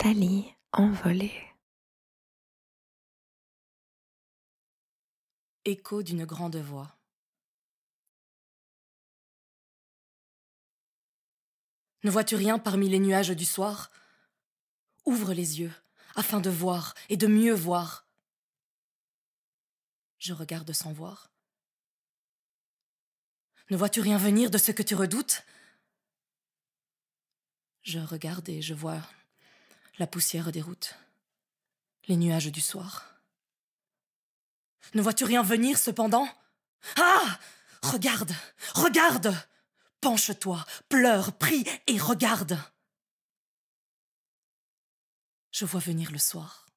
Tali envolée. Écho d'une grande voix. Ne vois-tu rien parmi les nuages du soir Ouvre les yeux, afin de voir et de mieux voir. Je regarde sans voir. Ne vois-tu rien venir de ce que tu redoutes Je regarde et je vois la poussière des routes, les nuages du soir. Ne vois-tu rien venir cependant Ah Regarde Regarde Penche-toi, pleure, prie et regarde Je vois venir le soir.